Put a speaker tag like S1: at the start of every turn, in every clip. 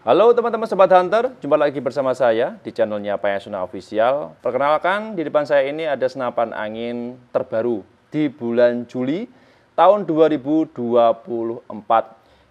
S1: Halo teman-teman Sobat Hunter, jumpa lagi bersama saya di channelnya Payasuna Official. Perkenalkan, di depan saya ini ada senapan angin terbaru di bulan Juli tahun 2024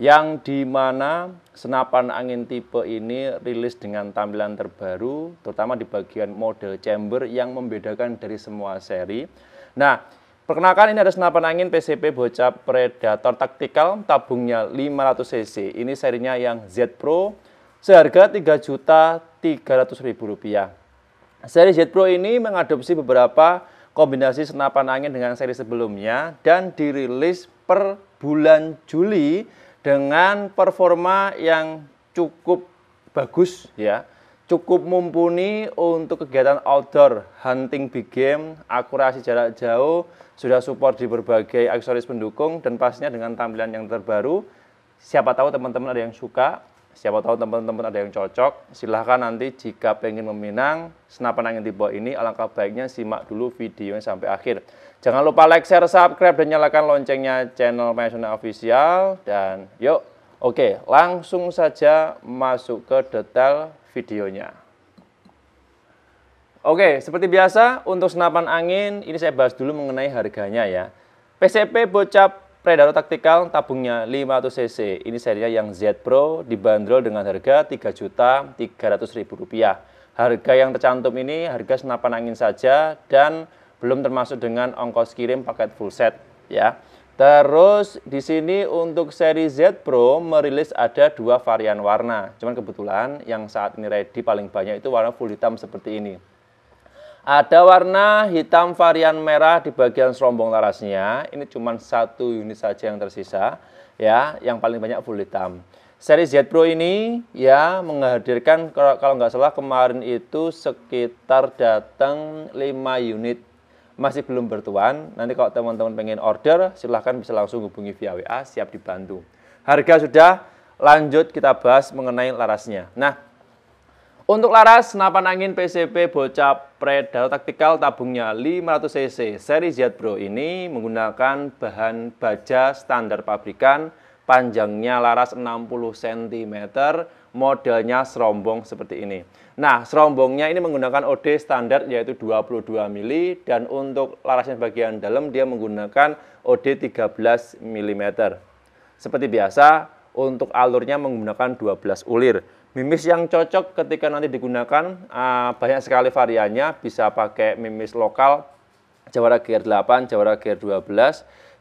S1: yang dimana senapan angin tipe ini rilis dengan tampilan terbaru terutama di bagian model chamber yang membedakan dari semua seri. Nah, Perkenalkan ini ada senapan angin PCP Bocah Predator Taktikal tabungnya 500 cc. Ini serinya yang Z Pro seharga juta ribu rupiah. Seri Z Pro ini mengadopsi beberapa kombinasi senapan angin dengan seri sebelumnya dan dirilis per bulan Juli dengan performa yang cukup bagus ya cukup mumpuni untuk kegiatan outdoor, hunting big game, akurasi jarak jauh, sudah support di berbagai aksesoris pendukung dan pastinya dengan tampilan yang terbaru. Siapa tahu teman-teman ada yang suka, siapa tahu teman-teman ada yang cocok. Silahkan nanti jika pengen meminang senapan angin tipe ini, alangkah baiknya simak dulu videonya sampai akhir. Jangan lupa like, share, subscribe, dan nyalakan loncengnya channel Mayasunai Official. Dan yuk Oke, langsung saja masuk ke detail videonya. Oke, seperti biasa untuk senapan angin ini saya bahas dulu mengenai harganya ya. PCP Bocap Predator Taktikal tabungnya 500cc. Ini serinya yang Z Pro dibanderol dengan harga Rp3.300.000. Harga yang tercantum ini harga senapan angin saja dan belum termasuk dengan ongkos kirim paket full set ya. Terus di sini untuk seri Z Pro merilis ada dua varian warna. Cuman kebetulan yang saat ini ready paling banyak itu warna full hitam seperti ini. Ada warna hitam varian merah di bagian serombong larasnya. Ini cuma satu unit saja yang tersisa. Ya, yang paling banyak full hitam. Seri Z Pro ini ya menghadirkan kalau nggak salah kemarin itu sekitar datang 5 unit masih belum bertuan, nanti kalau teman-teman pengen order, silahkan bisa langsung hubungi via WA, siap dibantu. Harga sudah, lanjut kita bahas mengenai larasnya. Nah, untuk laras, senapan angin PCP Bocah Predator Taktikal tabungnya 500cc seri Z Pro ini menggunakan bahan baja standar pabrikan panjangnya laras 60 cm, modelnya serombong seperti ini. Nah, serombongnya ini menggunakan OD standar yaitu 22 mm dan untuk larasnya bagian dalam dia menggunakan OD 13 mm. Seperti biasa, untuk alurnya menggunakan 12 ulir. Mimis yang cocok ketika nanti digunakan ah, banyak sekali variannya, bisa pakai mimis lokal, Jawara Gear 8 Jawara Gear 12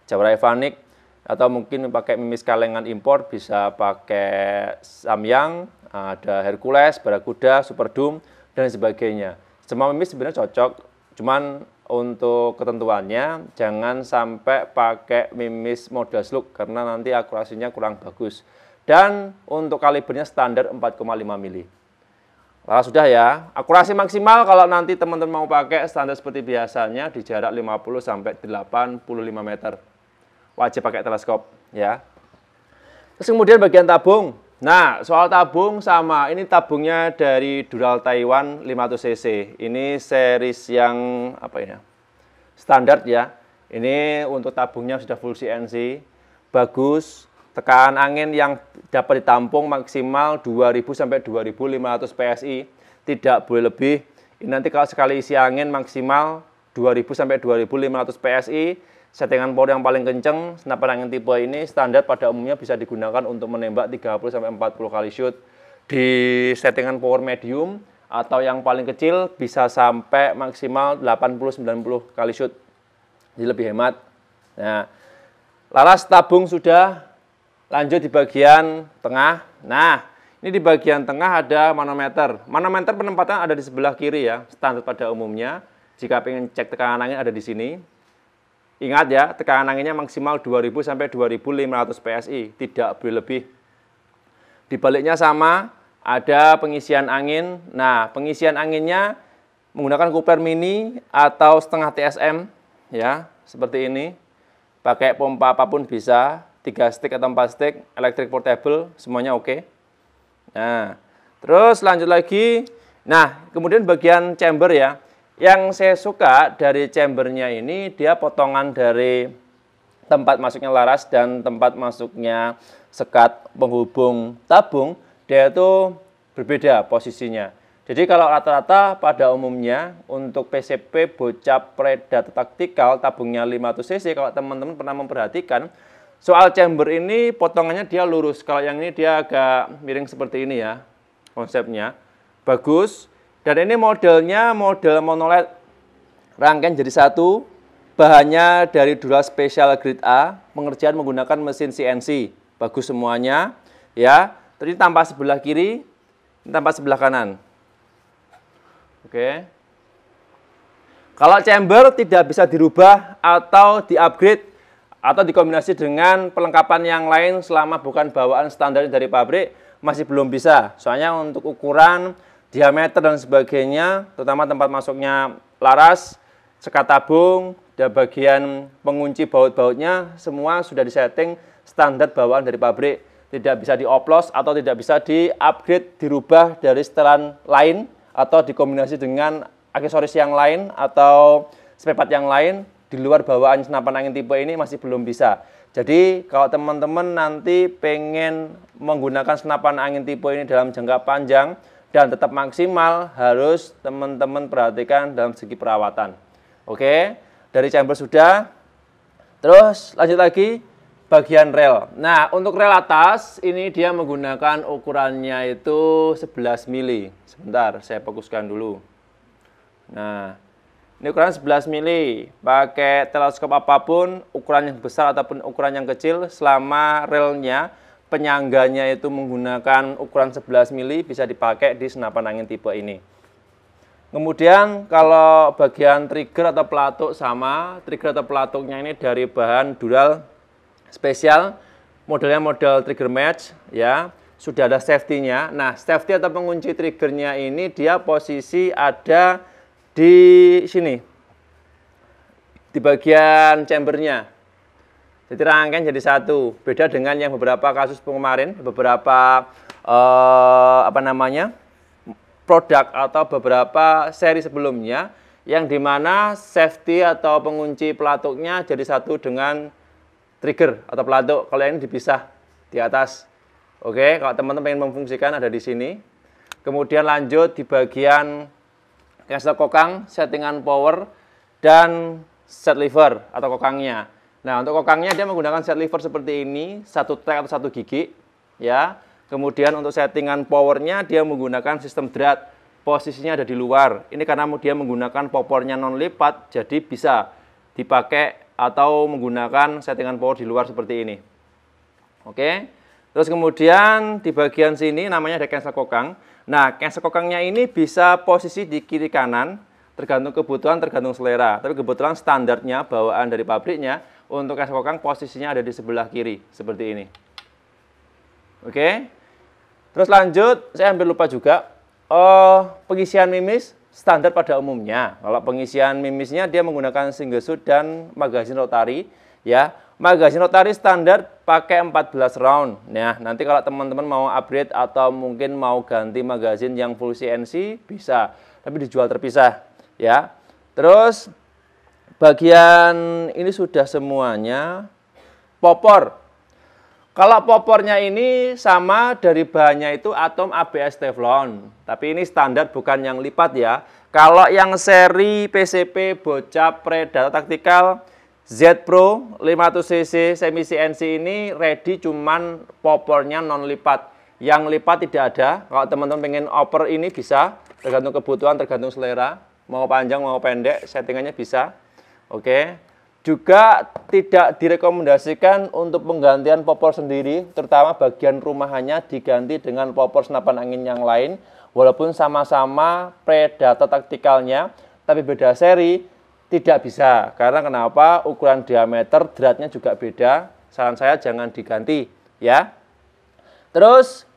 S1: Jawara Evanik, atau mungkin pakai mimis kalengan impor bisa pakai Samyang, ada Hercules, Barakuda, Super Doom dan sebagainya. Semua mimis sebenarnya cocok, cuman untuk ketentuannya jangan sampai pakai mimis mode slug karena nanti akurasinya kurang bagus. Dan untuk kalibernya standar 4,5 mili. Lalu sudah ya, akurasi maksimal kalau nanti teman-teman mau pakai standar seperti biasanya di jarak 50 sampai 85 meter wajib pakai teleskop ya. Terus kemudian bagian tabung. Nah, soal tabung sama. Ini tabungnya dari Dural Taiwan 500cc. Ini series yang apa ya? Standar ya. Ini untuk tabungnya sudah full CNC. Bagus. Tekanan angin yang dapat ditampung maksimal 2000 sampai 2500 PSI. Tidak boleh lebih. Ini nanti kalau sekali isi angin maksimal 2000 sampai 2500 PSI Settingan power yang paling kenceng, senapan angin tipe ini standar pada umumnya bisa digunakan untuk menembak 30-40 kali shoot. Di settingan power medium atau yang paling kecil bisa sampai maksimal 80-90 kali shoot. Jadi lebih hemat. Nah, laras tabung sudah, lanjut di bagian tengah. Nah, ini di bagian tengah ada manometer. Manometer penempatan ada di sebelah kiri ya, standar pada umumnya. Jika ingin cek tekanan angin ada di sini. Ingat ya, tekanan anginnya maksimal 2000 sampai 2500 PSI, tidak boleh lebih. Di baliknya sama, ada pengisian angin. Nah, pengisian anginnya menggunakan Cooper mini atau setengah TSM ya, seperti ini. Pakai pompa apapun bisa, 3 stick atau 4 stick, elektrik portable, semuanya oke. Okay. Nah, terus lanjut lagi. Nah, kemudian bagian chamber ya. Yang saya suka dari chambernya ini dia potongan dari tempat masuknya laras dan tempat masuknya sekat penghubung tabung dia itu berbeda posisinya. Jadi kalau rata-rata pada umumnya untuk PCP bocap predat taktikal tabungnya 500 cc kalau teman-teman pernah memperhatikan soal chamber ini potongannya dia lurus kalau yang ini dia agak miring seperti ini ya konsepnya bagus dan ini modelnya model monolet rangkaian jadi satu, bahannya dari Dura Special Grade A, pengerjaan menggunakan mesin CNC. Bagus semuanya, ya. Tadi tanpa sebelah kiri, tanpa sebelah kanan. Oke. Kalau chamber tidak bisa dirubah atau di-upgrade atau dikombinasi dengan perlengkapan yang lain selama bukan bawaan standar dari pabrik masih belum bisa. Soalnya untuk ukuran diameter dan sebagainya, terutama tempat masuknya laras, sekat tabung, dan bagian pengunci baut-bautnya, semua sudah disetting standar bawaan dari pabrik. Tidak bisa dioplos atau tidak bisa di dirubah dari setelan lain, atau dikombinasi dengan aksesoris yang lain, atau spare yang lain, di luar bawaan senapan angin tipe ini masih belum bisa. Jadi kalau teman-teman nanti pengen menggunakan senapan angin tipe ini dalam jangka panjang, dan tetap maksimal harus teman-teman perhatikan dalam segi perawatan. Oke, dari chamber sudah. Terus lanjut lagi bagian rel. Nah, untuk rel atas ini dia menggunakan ukurannya itu 11 mili. Sebentar, saya fokuskan dulu. Nah, ini ukuran 11 mili. Pakai teleskop apapun, ukuran yang besar ataupun ukuran yang kecil, selama relnya penyangganya itu menggunakan ukuran 11 mili bisa dipakai di senapan angin tipe ini. Kemudian kalau bagian trigger atau pelatuk sama, trigger atau pelatuknya ini dari bahan dural spesial, modelnya model trigger match ya, sudah ada safety-nya. Nah, safety atau pengunci triggernya ini dia posisi ada di sini. Di bagian chambernya diterangkan jadi satu. Beda dengan yang beberapa kasus kemarin, beberapa eh, apa namanya produk atau beberapa seri sebelumnya yang dimana safety atau pengunci pelatuknya jadi satu dengan trigger atau pelatuk. Kalau ini dipisah di atas. Oke, kalau teman-teman ingin memfungsikan ada di sini. Kemudian lanjut di bagian caster kokang, settingan power, dan set lever atau kokangnya. Nah, untuk kokangnya dia menggunakan set lever seperti ini, satu track atau satu gigi, ya. Kemudian untuk settingan powernya dia menggunakan sistem drat, posisinya ada di luar. Ini karena dia menggunakan popornya non lipat, jadi bisa dipakai atau menggunakan settingan power di luar seperti ini. Oke. Terus kemudian di bagian sini namanya ada cancel kokang. Nah, cancel kokangnya ini bisa posisi di kiri kanan, tergantung kebutuhan, tergantung selera. Tapi kebetulan standarnya bawaan dari pabriknya untuk es kokang posisinya ada di sebelah kiri seperti ini. Oke. Terus lanjut, saya hampir lupa juga. Uh, pengisian mimis standar pada umumnya. Kalau pengisian mimisnya dia menggunakan single shoot dan magazin rotary, ya. Magazin rotary standar pakai 14 round. Nah, nanti kalau teman-teman mau upgrade atau mungkin mau ganti magazin yang full CNC bisa, tapi dijual terpisah ya. Terus bagian ini sudah semuanya popor. Kalau popornya ini sama dari bahannya itu atom ABS teflon. Tapi ini standar bukan yang lipat ya. Kalau yang seri PCP bocap Predator Tactical Z Pro 500cc semi CNC ini ready cuman popornya non lipat. Yang lipat tidak ada. Kalau teman-teman pengen oper ini bisa tergantung kebutuhan, tergantung selera. Mau panjang, mau pendek, settingannya bisa. Oke. Okay. Juga tidak direkomendasikan untuk penggantian popor sendiri, terutama bagian rumahannya diganti dengan popor senapan angin yang lain, walaupun sama-sama predator taktikalnya, tapi beda seri tidak bisa. Karena kenapa? Ukuran diameter dratnya juga beda. Saran saya jangan diganti, ya. Terus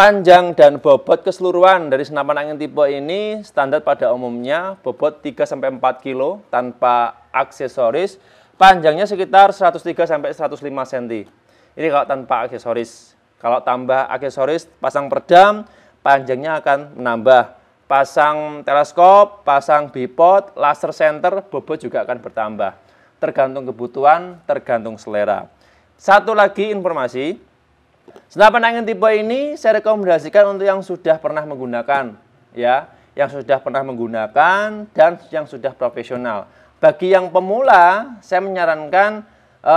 S1: Panjang dan bobot keseluruhan dari senapan angin tipe ini standar pada umumnya bobot 3-4 kg tanpa aksesoris, panjangnya sekitar 103-105 cm. Ini kalau tanpa aksesoris. Kalau tambah aksesoris, pasang perdam, panjangnya akan menambah. Pasang teleskop, pasang bipod, laser center, bobot juga akan bertambah. Tergantung kebutuhan, tergantung selera. Satu lagi informasi, Senapan angin tipe ini saya rekomendasikan untuk yang sudah pernah menggunakan, ya, yang sudah pernah menggunakan dan yang sudah profesional. Bagi yang pemula, saya menyarankan e,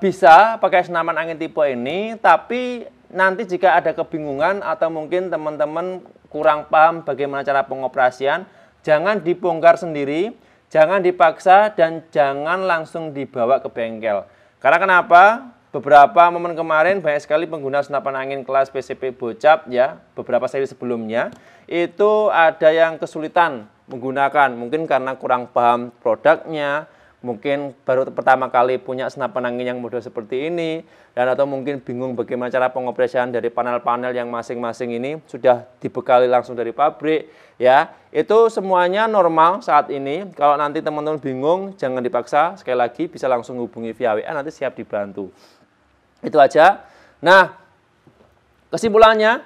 S1: bisa pakai senapan angin tipe ini, tapi nanti jika ada kebingungan atau mungkin teman-teman kurang paham bagaimana cara pengoperasian, jangan dibongkar sendiri, jangan dipaksa dan jangan langsung dibawa ke bengkel. Karena kenapa? beberapa momen kemarin banyak sekali pengguna senapan angin kelas PCP Bocap ya, beberapa seri sebelumnya itu ada yang kesulitan menggunakan, mungkin karena kurang paham produknya, mungkin baru pertama kali punya senapan angin yang model seperti ini dan atau mungkin bingung bagaimana cara pengoperasian dari panel-panel yang masing-masing ini sudah dibekali langsung dari pabrik ya. Itu semuanya normal saat ini. Kalau nanti teman-teman bingung jangan dipaksa, sekali lagi bisa langsung hubungi via WA nanti siap dibantu. Itu aja. Nah, kesimpulannya,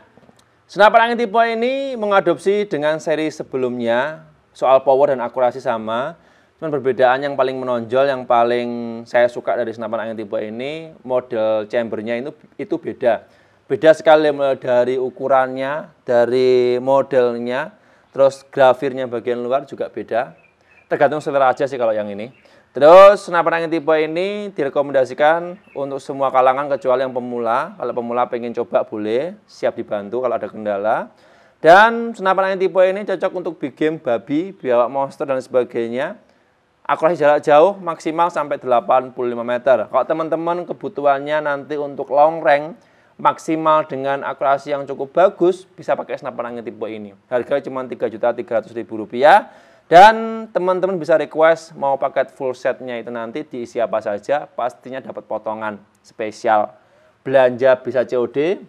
S1: senapan angin tipe ini mengadopsi dengan seri sebelumnya soal power dan akurasi sama. Cuman perbedaan yang paling menonjol, yang paling saya suka dari senapan angin tipe ini, model chambernya itu itu beda. Beda sekali dari ukurannya, dari modelnya, terus grafirnya bagian luar juga beda. Tergantung selera aja sih kalau yang ini. Terus senapan angin tipe ini direkomendasikan untuk semua kalangan kecuali yang pemula. Kalau pemula pengen coba boleh, siap dibantu kalau ada kendala. Dan senapan angin tipe ini cocok untuk big game babi, biawak monster dan sebagainya. Akurasi jarak jauh maksimal sampai 85 meter. Kalau teman-teman kebutuhannya nanti untuk long range maksimal dengan akurasi yang cukup bagus bisa pakai senapan angin tipe ini. Harganya cuma 3.300.000 rupiah. Dan teman-teman bisa request mau paket full setnya itu nanti diisi apa saja, pastinya dapat potongan spesial. Belanja bisa COD,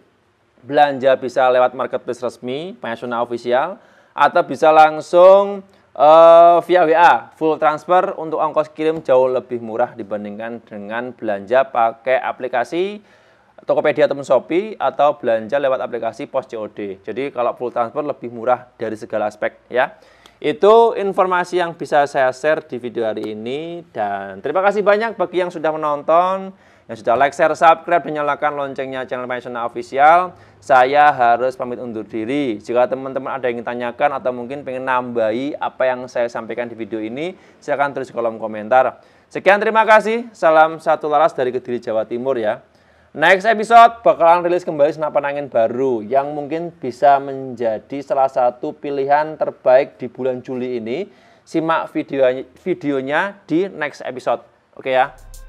S1: belanja bisa lewat marketplace resmi, pengasuna official, atau bisa langsung uh, via WA, full transfer untuk ongkos kirim jauh lebih murah dibandingkan dengan belanja pakai aplikasi Tokopedia atau Shopee atau belanja lewat aplikasi pos COD. Jadi kalau full transfer lebih murah dari segala aspek ya. Itu informasi yang bisa saya share di video hari ini dan terima kasih banyak bagi yang sudah menonton, yang sudah like, share, subscribe dan nyalakan loncengnya channel Maisona Official. Saya harus pamit undur diri. Jika teman-teman ada yang ingin tanyakan atau mungkin pengen nambahi apa yang saya sampaikan di video ini, silakan tulis di kolom komentar. Sekian terima kasih. Salam satu laras dari Kediri Jawa Timur ya. Next episode bakalan rilis kembali senapan angin baru yang mungkin bisa menjadi salah satu pilihan terbaik di bulan Juli ini. Simak video videonya di next episode. Oke okay ya.